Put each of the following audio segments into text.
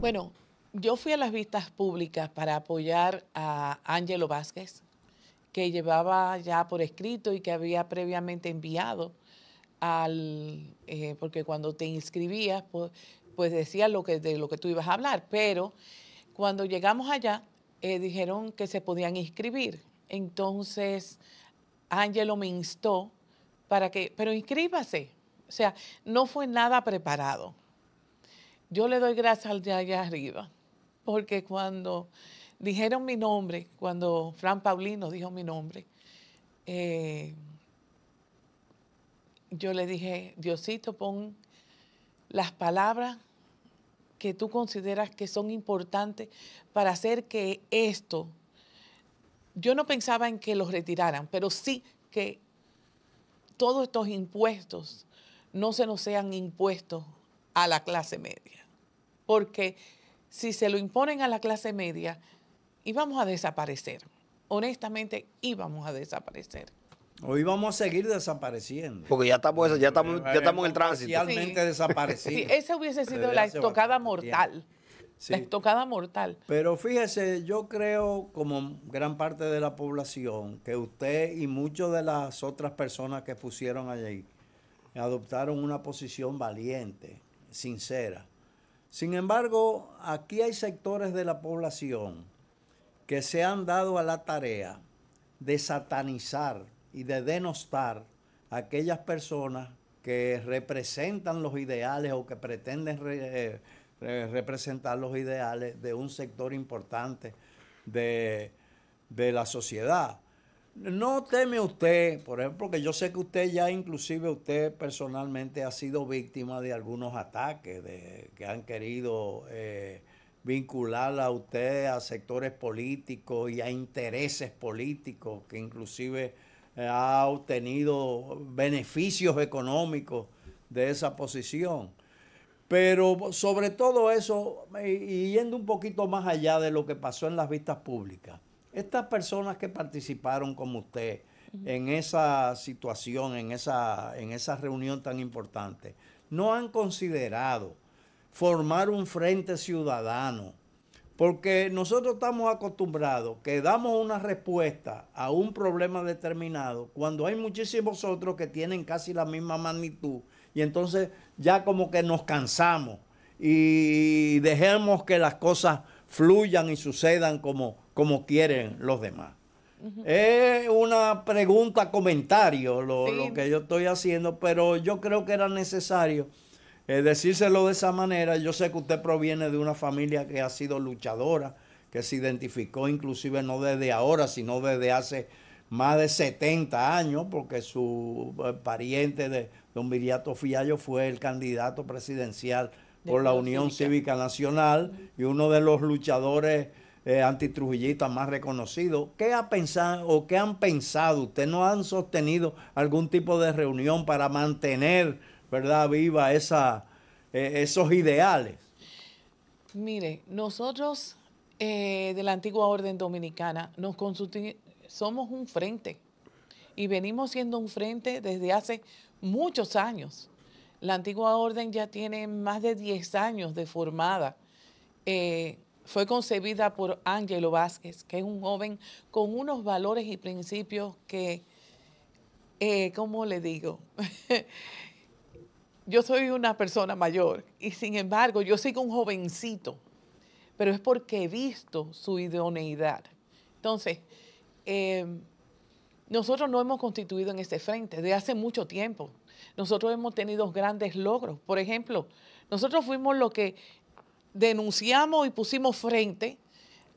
Bueno, yo fui a las vistas públicas para apoyar a Ángelo Vázquez, que llevaba ya por escrito y que había previamente enviado al, eh, porque cuando te inscribías, pues, pues decía lo que, de lo que tú ibas a hablar, pero cuando llegamos allá, eh, dijeron que se podían inscribir. Entonces, Ángelo me instó para que, pero inscríbase. O sea, no fue nada preparado. Yo le doy gracias al de allá arriba, porque cuando dijeron mi nombre, cuando Fran Paulino dijo mi nombre, eh, yo le dije, Diosito, pon las palabras que tú consideras que son importantes para hacer que esto, yo no pensaba en que los retiraran, pero sí que todos estos impuestos no se nos sean impuestos a la clase media. Porque si se lo imponen a la clase media, íbamos a desaparecer. Honestamente, íbamos a desaparecer. Hoy vamos a seguir desapareciendo. Porque ya estamos, ya estamos, ya estamos en el tránsito. Realmente esa hubiese sido la estocada mortal. La estocada mortal. Pero fíjese, yo creo, como gran parte de la población, que usted y muchas de las otras personas que pusieron allí adoptaron una posición valiente sincera. Sin embargo, aquí hay sectores de la población que se han dado a la tarea de satanizar y de denostar a aquellas personas que representan los ideales o que pretenden eh, eh, representar los ideales de un sector importante de, de la sociedad. No teme usted, por ejemplo, que yo sé que usted ya, inclusive usted personalmente ha sido víctima de algunos ataques de, que han querido eh, vincularla a usted a sectores políticos y a intereses políticos, que inclusive eh, ha obtenido beneficios económicos de esa posición. Pero sobre todo eso, y yendo un poquito más allá de lo que pasó en las vistas públicas, estas personas que participaron como usted en esa situación, en esa, en esa reunión tan importante, no han considerado formar un frente ciudadano, porque nosotros estamos acostumbrados que damos una respuesta a un problema determinado cuando hay muchísimos otros que tienen casi la misma magnitud y entonces ya como que nos cansamos y dejemos que las cosas fluyan y sucedan como, como quieren los demás. Es una pregunta, comentario lo, que yo estoy haciendo, pero yo creo que era necesario eh, decírselo de esa manera. Yo sé que usted proviene de una familia que ha sido luchadora, que se identificó inclusive no desde ahora, sino desde hace más de 70 años, porque su eh, pariente de don Viriato Fiallo fue el candidato presidencial por la Unión Cívica Nacional y uno de los luchadores eh, antitrujillista antitrujillistas más reconocido. ¿Qué ha pensado o qué han pensado? ¿Ustedes no han sostenido algún tipo de reunión para mantener, verdad, viva esa, eh, esos ideales? Mire, nosotros eh, de la antigua orden dominicana nos somos un frente y venimos siendo un frente desde hace muchos años. La antigua orden ya tiene más de 10 años de formada fue concebida por Ángelo Vázquez, que es un joven con unos valores y principios que, eh, ¿cómo le digo? yo soy una persona mayor y sin embargo yo sigo un jovencito, pero es porque he visto su idoneidad. Entonces, eh, nosotros no hemos constituido en este frente desde hace mucho tiempo. Nosotros hemos tenido grandes logros. Por ejemplo, nosotros fuimos lo que denunciamos y pusimos frente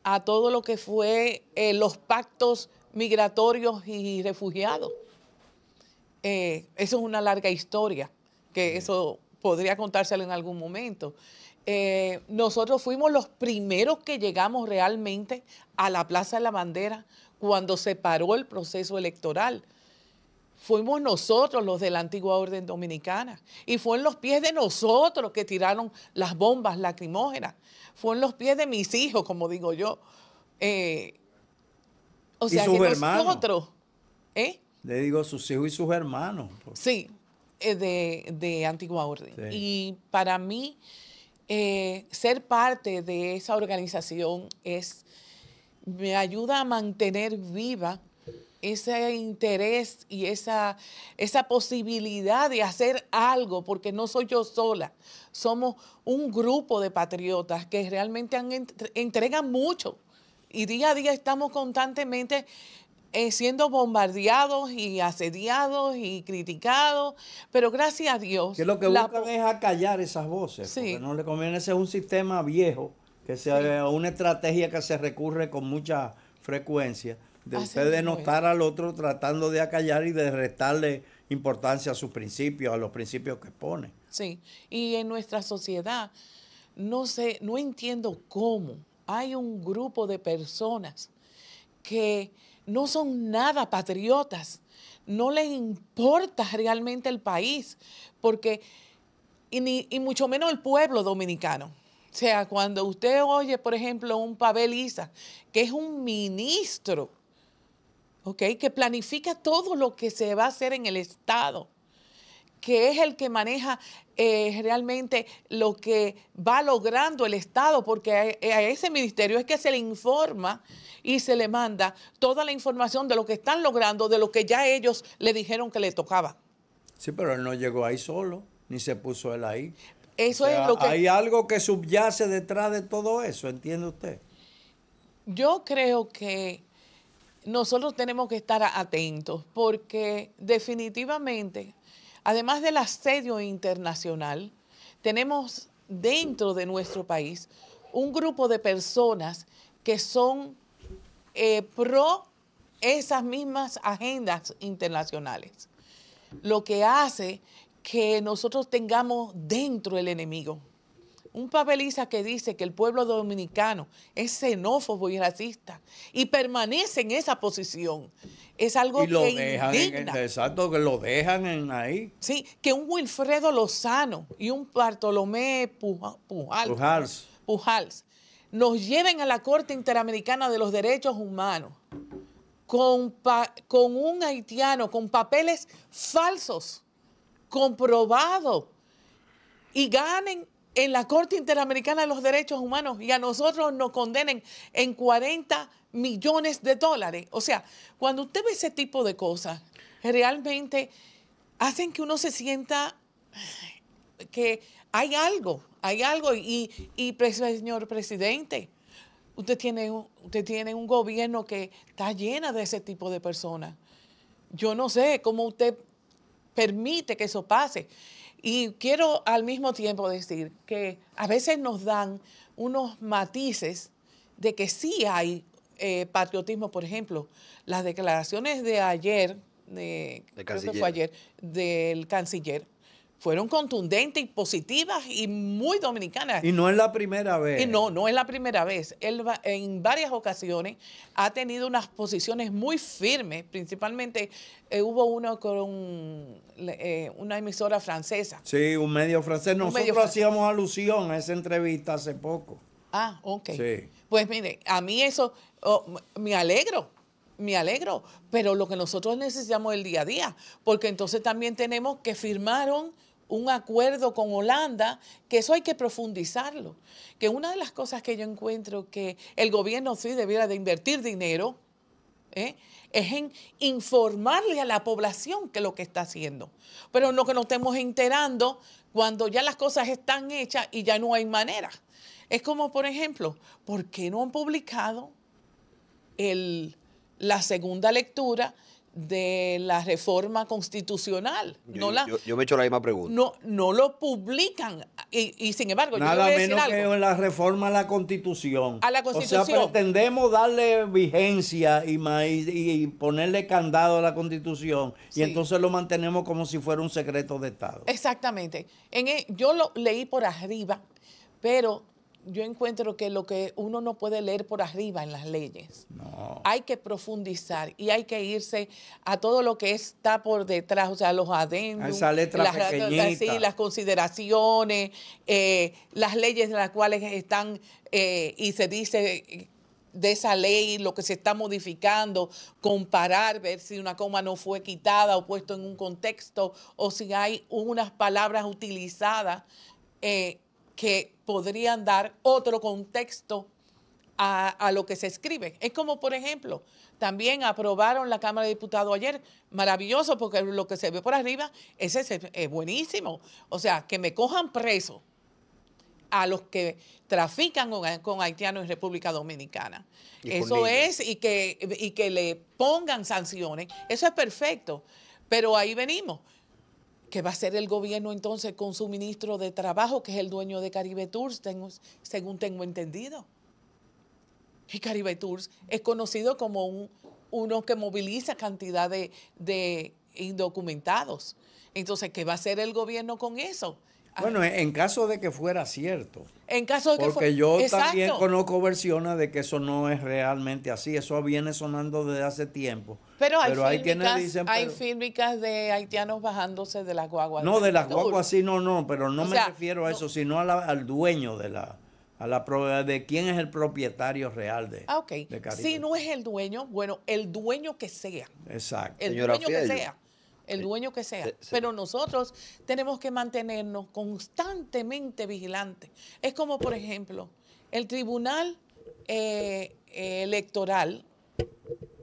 a todo lo que fue eh, los pactos migratorios y refugiados. Eh, eso es una larga historia, que eso podría contárselo en algún momento. Eh, nosotros fuimos los primeros que llegamos realmente a la Plaza de la Bandera cuando se paró el proceso electoral fuimos nosotros los de la antigua orden dominicana. Y fue en los pies de nosotros que tiraron las bombas lacrimógenas. Fue en los pies de mis hijos, como digo yo. Eh, o sea, ¿Y sus que nosotros. ¿eh? Le digo sus hijos y sus hermanos. Pues. Sí, eh, de, antigua orden. Y para mí, eh, ser parte de esa organización es me ayuda a mantener viva ese interés y esa, esa posibilidad de hacer algo, porque no soy yo sola, somos un grupo de patriotas que realmente han entregan mucho y día a día estamos constantemente eh, siendo bombardeados y asediados y criticados, pero gracias a Dios. Que lo que buscan es acallar esas voces, porque no le conviene, ese un sistema viejo, que sea una estrategia que se recurre con mucha frecuencia de usted denotar al otro tratando de acallar y de restarle importancia a sus principios, a los principios que pone. Sí, y en nuestra sociedad no sé, no entiendo cómo hay un grupo de personas que no son nada patriotas, no les importa realmente el país, porque y, y mucho menos el pueblo dominicano. O sea, cuando usted oye, por ejemplo, un Pavel Isa, que es un ministro que planifica todo lo que se va a hacer en el Estado, que es el que maneja eh, realmente lo que va logrando el Estado, porque e, a, ese ministerio es que se le informa y se le manda toda la información de lo que están logrando, de lo que ya ellos le dijeron que le tocaba. Sí, pero él no llegó ahí solo, ni se puso él ahí. Eso es lo que... Hay algo que subyace detrás de todo eso, ¿entiende usted? Yo creo que nosotros tenemos que estar atentos porque definitivamente, además del asedio internacional, tenemos dentro de nuestro país un grupo de personas que son eh, pro esas mismas agendas internacionales, lo que hace que nosotros tengamos dentro el enemigo un papeliza que dice que el pueblo dominicano es xenófobo y racista y permanece en esa posición. Es algo y lo que dejan exacto, que lo dejan en ahí. Sí, que un Wilfredo Lozano y un Bartolomé Pujals, nos lleven a la Corte Interamericana de los Derechos Humanos con, con un haitiano, con papeles falsos, comprobados, y ganen en la Corte Interamericana de los Derechos Humanos y a nosotros nos condenen en 40 millones de dólares. O sea, cuando usted ve ese tipo de cosas, realmente hacen que uno se sienta eh, que hay algo, hay algo. Y, y, pues, señor presidente, usted tiene, usted tiene un gobierno que está llena de ese tipo de personas. Yo no sé cómo usted permite que eso pase. Y quiero al mismo tiempo decir que a veces nos dan unos matices de que sí hay eh, patriotismo. Por ejemplo, las declaraciones de ayer, de, ayer, del canciller, fueron contundentes y positivas y muy dominicanas. Y no es la primera vez. Y no, no es la primera vez. Él en varias ocasiones ha tenido unas posiciones muy firmes, principalmente eh, hubo uno con eh, una emisora francesa. Sí, un medio francés. Nosotros hacíamos alusión a esa entrevista hace poco. Ah, ok. Sí. Pues mire, a mí eso oh, me alegro me alegro, pero lo que nosotros necesitamos el día a día, porque entonces también tenemos que firmaron un acuerdo con Holanda, que eso hay que profundizarlo. Que una de las cosas que yo encuentro que el gobierno sí debiera de invertir dinero ¿eh? es en informarle a la población que lo que está haciendo. Pero no que nos estemos enterando cuando ya las cosas están hechas y ya no hay manera. Es como, por ejemplo, ¿por qué no han publicado la segunda lectura de la reforma constitucional. Yo, no yo, me he hecho la misma pregunta. No, lo publican. Y, sin embargo, Nada menos Nada, menos que la reforma a la constitución. A la constitución. O sea, pretendemos darle vigencia y, y, y ponerle candado a la constitución y entonces lo mantenemos como si fuera un secreto de Estado. Exactamente. En, e, yo lo leí por arriba, pero yo encuentro que lo que uno no puede leer por arriba en las leyes. No. Hay que profundizar y hay que irse a todo lo que está por detrás, o sea, los adentros, las, consideraciones, eh, las leyes en las cuales están eh, y se dice de esa ley, lo que se está modificando, comparar, ver si una coma no fue quitada o puesto en un contexto, o si hay unas palabras utilizadas eh, que podrían dar otro contexto a, lo que se escribe. Es como, por ejemplo, también aprobaron la Cámara de Diputados ayer, maravilloso, porque lo que se ve por arriba, es, buenísimo. O sea, que me cojan preso a los que trafican con, haitianos en República Dominicana. Eso es, y que, y que le pongan sanciones. Eso es perfecto. Pero ahí venimos. ¿Qué va a hacer el gobierno entonces con su ministro de Trabajo, que es el dueño de Caribe Tours, según tengo entendido? Y Caribe Tours es conocido como uno que moviliza cantidad de, de indocumentados. Entonces, ¿qué va a hacer el gobierno con eso? Bueno, en caso de que fuera cierto. En caso de que Porque yo también conozco versiones de que eso no es realmente así. Eso viene sonando desde hace tiempo. Pero, hay, quienes dicen. Hay de haitianos bajándose de las guaguas. No, de las guaguas sí, no, no. Pero no me refiero a eso, sino al dueño de la. A la de quién es el propietario real de, ah, ok. Si no es el dueño, bueno, el dueño que sea. Exacto. El dueño que sea el dueño que sea. Pero nosotros tenemos que mantenernos constantemente vigilantes. Es como, por ejemplo, el tribunal eh, eh, electoral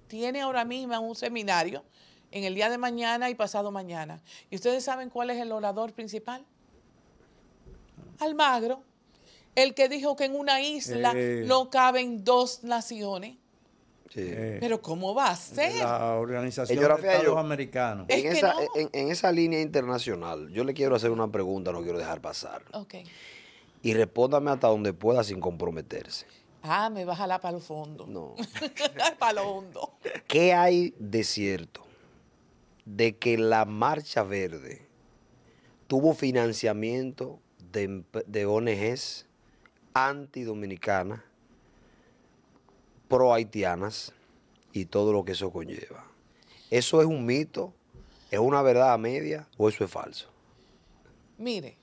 tiene ahora mismo un seminario en el día de mañana y pasado mañana. ¿Y ustedes saben cuál es el orador principal? Almagro, el que dijo que en una isla eh. no caben dos naciones. Eh, Pero ¿cómo va a ser? La Organización de Estados Americanos. En, esa, línea internacional, yo le quiero hacer una pregunta, no quiero dejar pasar. Y respóndame hasta donde pueda sin comprometerse. Ah, me vas a la para fondo. No. para hondo. ¿Qué hay de cierto de que la Marcha Verde tuvo financiamiento de, de ONGs antidominicanas pro haitianas y todo lo que eso conlleva. ¿Eso es un mito? ¿Es una verdad media o eso es falso? Mire,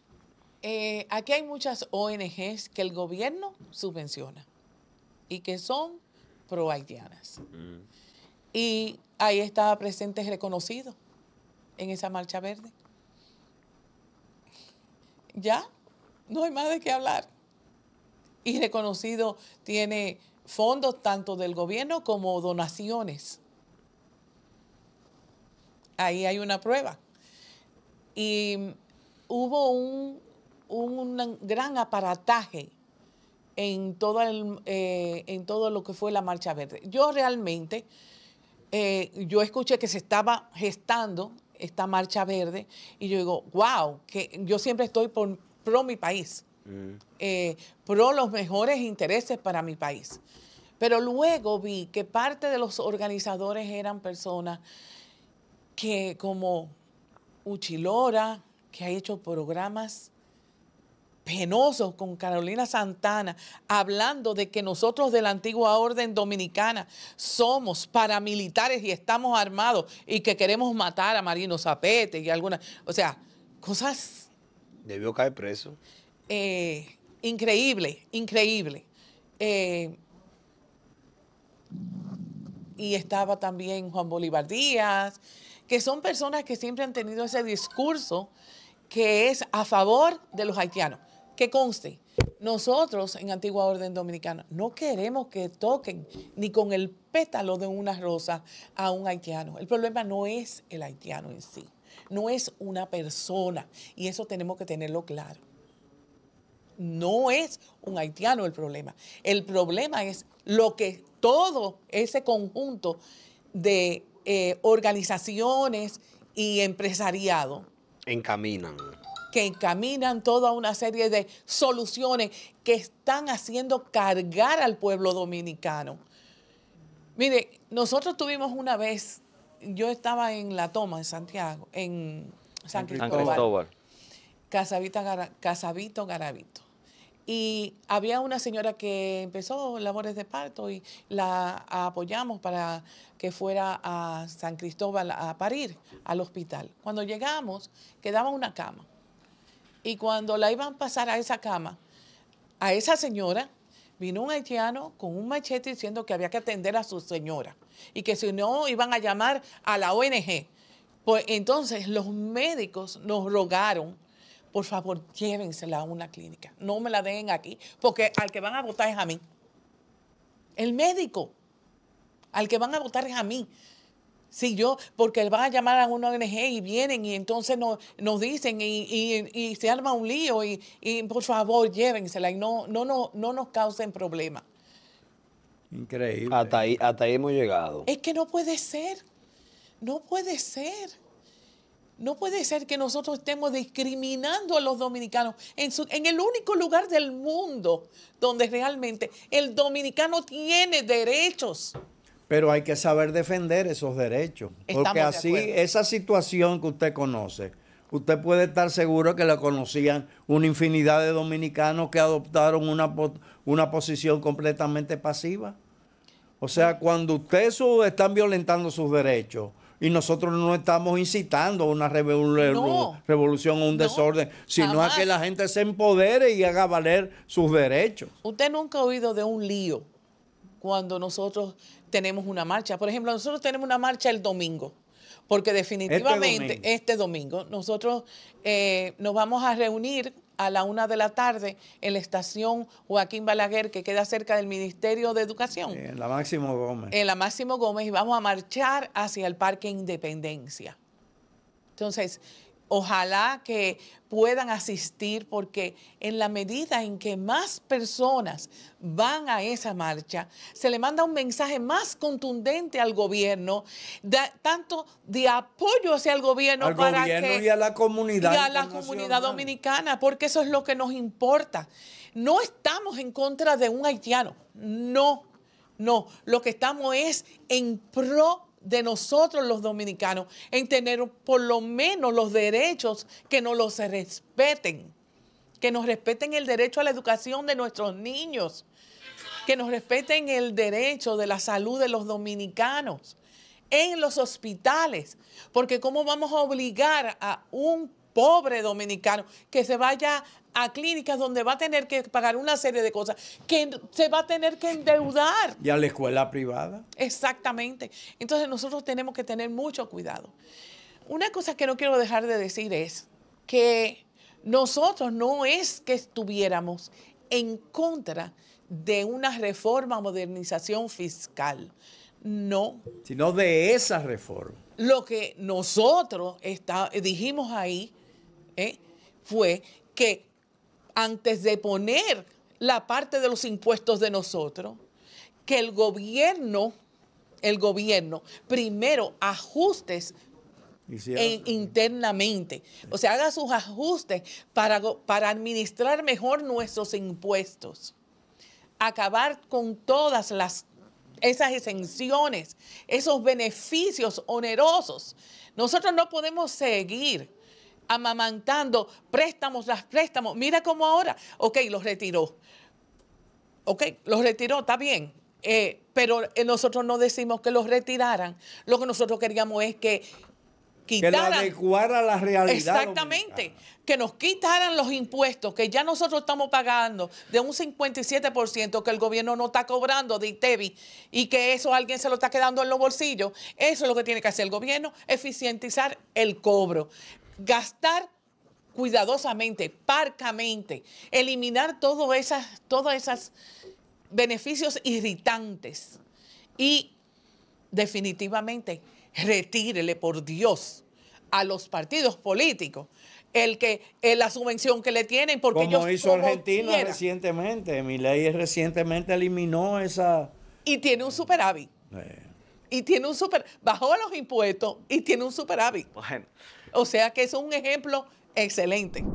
eh, aquí hay muchas ONGs que el gobierno subvenciona y que son pro haitianas. Mm. Y ahí estaba presente reconocido en esa marcha verde. Ya, no hay más de qué hablar. Y reconocido tiene fondos tanto del gobierno como donaciones. Ahí hay una prueba. Y hubo un, gran aparataje en todo, eh, en todo lo que fue la Marcha Verde. Yo realmente, eh, yo escuché que se estaba gestando esta Marcha Verde y yo digo, wow, que yo siempre estoy por, pro mi país eh, pro los mejores intereses para mi país. Pero luego vi que parte de los organizadores eran personas que como Uchilora, que ha hecho programas penosos con Carolina Santana, hablando de que nosotros de la antigua orden dominicana somos paramilitares y estamos armados y que queremos matar a Marino Zapete y alguna, o sea, cosas... Debió caer preso. Eh, increíble, increíble. Eh, y estaba también Juan Bolívar Díaz, que son personas que siempre han tenido ese discurso que es a favor de los haitianos. Que conste, nosotros en Antigua Orden Dominicana no queremos que toquen ni con el pétalo de una rosa a un haitiano. El problema no es el haitiano en sí, no es una persona y eso tenemos que tenerlo claro no es un haitiano el problema. El problema es lo que todo ese conjunto de eh, organizaciones y empresariado encaminan. Que encaminan toda una serie de soluciones que están haciendo cargar al pueblo dominicano. Mire, nosotros tuvimos una vez, yo estaba en La Toma, en Santiago, en San Cristóbal. Casavito Garavito. Y había una señora que empezó labores de parto y la apoyamos para que fuera a San Cristóbal a parir al hospital. Cuando llegamos, quedaba una cama. Y cuando la iban a pasar a esa cama, a esa señora, vino un haitiano con un machete diciendo que había que atender a su señora y que si no iban a llamar a la ONG. Pues entonces los médicos nos rogaron por favor, llévensela a una clínica. No me la dejen aquí, porque al que van a votar es a mí. El médico, al que van a votar es a mí. Si yo, porque van a llamar a una ONG y vienen y entonces nos, nos dicen y, se arma un lío y, por favor llévensela y no, no, no, nos causen problemas. Increíble. hasta ahí hemos llegado. Es que no puede ser, no puede ser. No puede ser que nosotros estemos discriminando a los dominicanos en, el único lugar del mundo donde realmente el dominicano tiene derechos. Pero hay que saber defender esos derechos, porque así esa situación que usted conoce, usted puede estar seguro que la conocían una infinidad de dominicanos que adoptaron una, una posición completamente pasiva. O sea, cuando ustedes están violentando sus derechos, y nosotros no estamos incitando a una revolución o un desorden, sino a que la gente se empodere y haga valer sus derechos. Usted nunca ha oído de un lío cuando nosotros tenemos una marcha. Por ejemplo, nosotros tenemos una marcha el domingo, porque definitivamente este domingo, este nosotros eh, nos vamos a reunir a la una de la tarde en la estación Joaquín Balaguer, que queda cerca del Ministerio de Educación. En la Máximo Gómez. En la Máximo Gómez y vamos a marchar hacia el Parque Independencia. Entonces, Ojalá que puedan asistir porque en la medida en que más personas van a esa marcha, se le manda un mensaje más contundente al gobierno, tanto de apoyo hacia el gobierno y a la comunidad y a la comunidad dominicana, porque eso es lo que nos importa. No estamos en contra de un haitiano, no, no. Lo que estamos es en pro de nosotros los dominicanos en tener por lo menos los derechos que nos los respeten, que nos respeten el derecho a la educación de nuestros niños, que nos respeten el derecho de la salud de los dominicanos en los hospitales, porque ¿cómo vamos a obligar a un pobre dominicano que se vaya a clínicas donde va a tener que pagar una serie de cosas, que se va a tener que endeudar. Y a la escuela privada. Exactamente. Entonces nosotros tenemos que tener mucho cuidado. Una cosa que no quiero dejar de decir es que nosotros no es que estuviéramos en contra de una reforma, modernización fiscal. No. Sino de esa reforma. Lo que nosotros está, dijimos ahí eh, fue que antes de poner la parte de los impuestos de nosotros, que el gobierno, el gobierno, primero ajustes internamente, o sea, haga sus ajustes para, para administrar mejor nuestros impuestos, acabar con todas las esas exenciones, esos beneficios onerosos. Nosotros no podemos seguir amamantando préstamos las préstamos. Mira cómo ahora, ok, los retiró. Ok, los retiró, está bien. Eh, pero eh, nosotros no decimos que los retiraran. Lo que nosotros queríamos es que quitaran. Que lo a la realidad. Exactamente. Que nos quitaran los impuestos que ya nosotros estamos pagando de un 57% que el gobierno no está cobrando de ITEBI y que eso alguien se lo está quedando en los bolsillos. Eso es lo que tiene que hacer el gobierno, eficientizar el cobro gastar cuidadosamente, parcamente, eliminar todos esas, esos beneficios irritantes y definitivamente retírele por Dios a los partidos políticos el que eh, la subvención que le tienen porque como hizo Argentina recientemente mi ley recientemente eliminó esa y tiene un superávit eh. y tiene un super bajó los impuestos y tiene un superávit bueno o sea que es un ejemplo excelente.